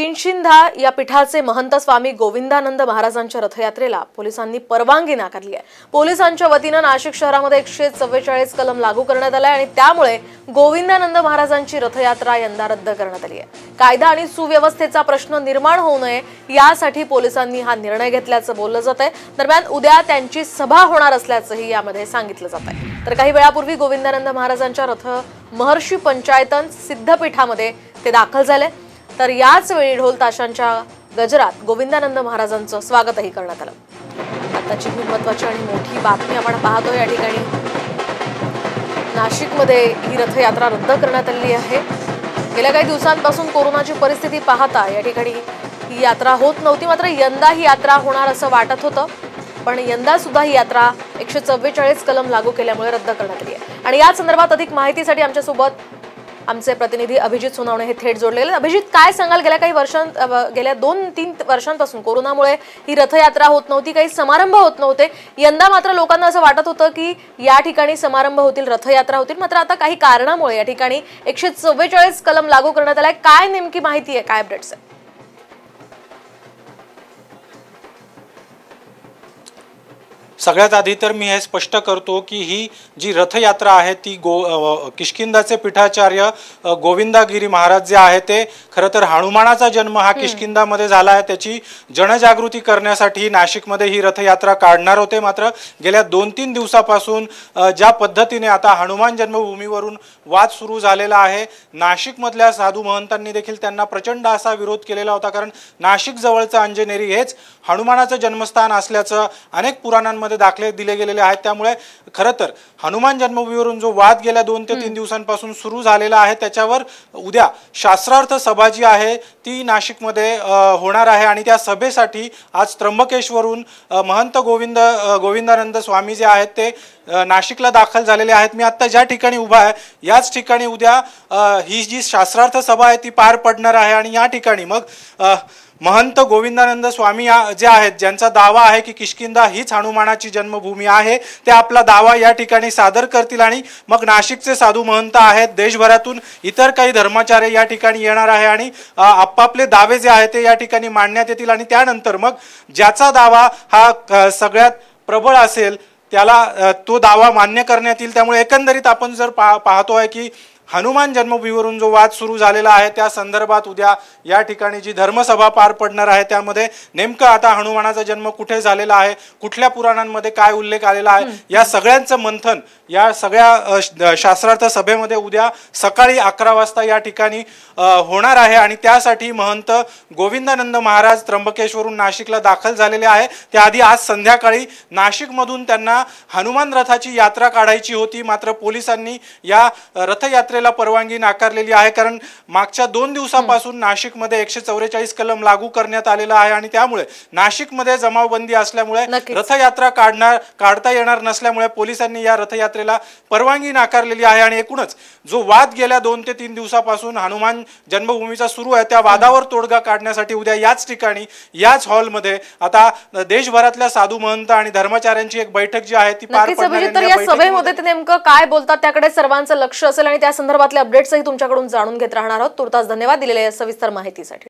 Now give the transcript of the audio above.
किंशिंधा या पीठाचे महंत स्वामी गोविंदानंद महाराजांच्या रथयात्रेला पोलिसांनी परवानगी नाकारली आहे पोलिसांच्या वतीनं नाशिक शहरामध्ये एकशे चव्वेचाळीस कलम लागू करण्यात आलाय आणि त्यामुळे गोविंदानंद महाराजांची रथयात्रा यंदा रद्द करण्यात आली आहे कायदा आणि सुव्यवस्थेचा प्रश्न निर्माण होऊ नये यासाठी पोलिसांनी हा निर्णय घेतल्याचं बोललं जात आहे दरम्यान उद्या त्यांची सभा होणार असल्याचंही यामध्ये सांगितलं जात आहे तर काही वेळापूर्वी गोविंदानंद महाराजांच्या रथ महर्षी पंचायतन सिद्धपीठामध्ये ते दाखल झाले तर याच वेळी ढोल ताशांच्या गजरात गोविंदानंद महाराजांचं स्वागतही करण्यात आलं आताची खूप महत्वाची आणि मोठी बातमी आपण पाहतो या ठिकाणी नाशिकमध्ये ही रथयात्रा रद्द करण्यात आलेली आहे गेल्या काही दिवसांपासून कोरोनाची परिस्थिती पाहता या ठिकाणी ही यात्रा होत नव्हती मात्र यंदा ही यात्रा होणार असं वाटत होतं पण यंदा सुद्धा ही यात्रा एकशे चव्वेचाळीस कलम लागू केल्यामुळे रद्द करण्यात आली आहे आणि या संदर्भात अधिक माहितीसाठी आमच्यासोबत आमचे प्रतिनिधी अभिजित सोनावणे हे थेट जोडलेले अभिजित काय सांगाल गेल्या काही वर्षां गेल्या दोन तीन वर्षांपासून कोरोनामुळे ही रथयात्रा होत नव्हती काही समारंभ होत नव्हते यंदा मात्र लोकांना असं वाटत होतं की या ठिकाणी समारंभ होतील रथयात्रा होतील मात्र आता काही कारणामुळे या ठिकाणी एकशे चव्वेचाळीस कलम लागू करण्यात आलाय काय नेमकी माहिती आहे काय अपडेट्स आहे सगळ्यात आधी तर मी हे स्पष्ट करतो की ही जी रथयात्रा आहे ती गो किशकिंदाचे पीठाचार्य गोविंदागिरी महाराज जे आहे ते खरं तर हनुमानाचा जन्म हा किशकिंदामध्ये झाला आहे त्याची जनजागृती करण्यासाठी नाशिकमध्ये ही रथयात्रा काढणार होते मात्र गेल्या दोन तीन दिवसापासून ज्या पद्धतीने आता हनुमान जन्मभूमीवरून वाद सुरू झालेला आहे नाशिकमधल्या साधू महंतांनी देखील त्यांना प्रचंड असा विरोध केलेला होता कारण नाशिक जवळचं अंजनेरी हेच हनुमानाचं जन्मस्थान असल्याचं अनेक पुराणांमध्ये दाखले दिले गेलेले आहेत त्यामुळे खरं तर हनुमान जन्मभूमीवरून जो वाद गेल्या दोन ते तीन दिवसांपासून सुरू झालेला आहे त्याच्यावर उद्या शास्त्रार्थ सभा जी आहे ती नाशिकमध्ये होणार आहे आणि त्या सभेसाठी आज त्र्यंबकेशवरून महंत गोविंद गोविंदानंद स्वामी जे आहेत ते नाशिकला दाखल झालेले आहेत मी आता ज्या ठिकाणी उभा आहे याच ठिकाणी उद्या ही जी शास्त्रार्थ सभा आहे ती पार पडणार आहे आणि या ठिकाणी मग महंत गोविंदानंद स्वामी जे आहेत ज्यांचा दावा आहे की किशकिंदा हीच हनुमानाची जन्मभूमी आहे ते आपला दावा या ठिकाणी सादर करतील आणि मग नाशिकचे साधू महंत आहेत देशभरातून इतर काही धर्माचार्य या ठिकाणी येणार आहे आणि आपापले दावे जे आहेत ते या ठिकाणी मांडण्यात येतील आणि त्यानंतर मग ज्याचा दावा हा सगळ्यात प्रबळ असेल त्याला तो दावा मान्य करण्यात येईल त्यामुळे एकंदरीत आपण जर पा पाहतो आहे की हनुमान जन्मभूमीवरून जो वाद सुरू झालेला आहे त्या संदर्भात उद्या या ठिकाणी जी धर्मसभा पार पडणार आहे त्यामध्ये नेमकं आता हनुमानाचा जन्म कुठे झालेला आहे कुठल्या पुराणांमध्ये काय उल्लेख आलेला आहे या सगळ्यांचं मंथन या सगळ्या शास्त्रार्थ सभेमध्ये उद्या सकाळी अकरा वाजता या ठिकाणी होणार आहे आणि त्यासाठी महंत गोविंदानंद महाराज त्र्यंबकेश्वरून नाशिकला दाखल झालेले आहे त्याआधी आज संध्याकाळी नाशिकमधून त्यांना हनुमान रथाची यात्रा काढायची होती मात्र पोलिसांनी या रथयात्रे परवानगी नाकारलेली आहे कारण मागच्या दोन दिवसापासून नाशिकमध्ये एकशे चौवेचाळीस कलम लागू करण्यात आलेला आहे आणि त्यामुळे नाशिकमध्ये जमावबंदी असल्यामुळे रथयात्रा काढणार काढता येणार नसल्यामुळे पोलिसांनी या रथयात्रेला परवानगी नाकारलेली आहे आणि एकूणच जो वाद गेल्या दोन ते तीन दिवसापासून हनुमान जन्मभूमीचा सुरू आहे त्या वादावर तोडगा काढण्यासाठी उद्या याच ठिकाणी याच हॉलमध्ये आता देशभरातल्या साधू महंत आणि धर्माचार्यांची एक बैठक जी आहे ती पार पडणार नेमकं काय बोलतात त्याकडे सर्वांचं लक्ष असेल आणि त्या संदर्भातले अपडेट्सही तुमच्याकडून जाणून घेत राहणार आहोत तुर्तास धन्यवाद दिलेल्या सविस्तर माहितीसाठी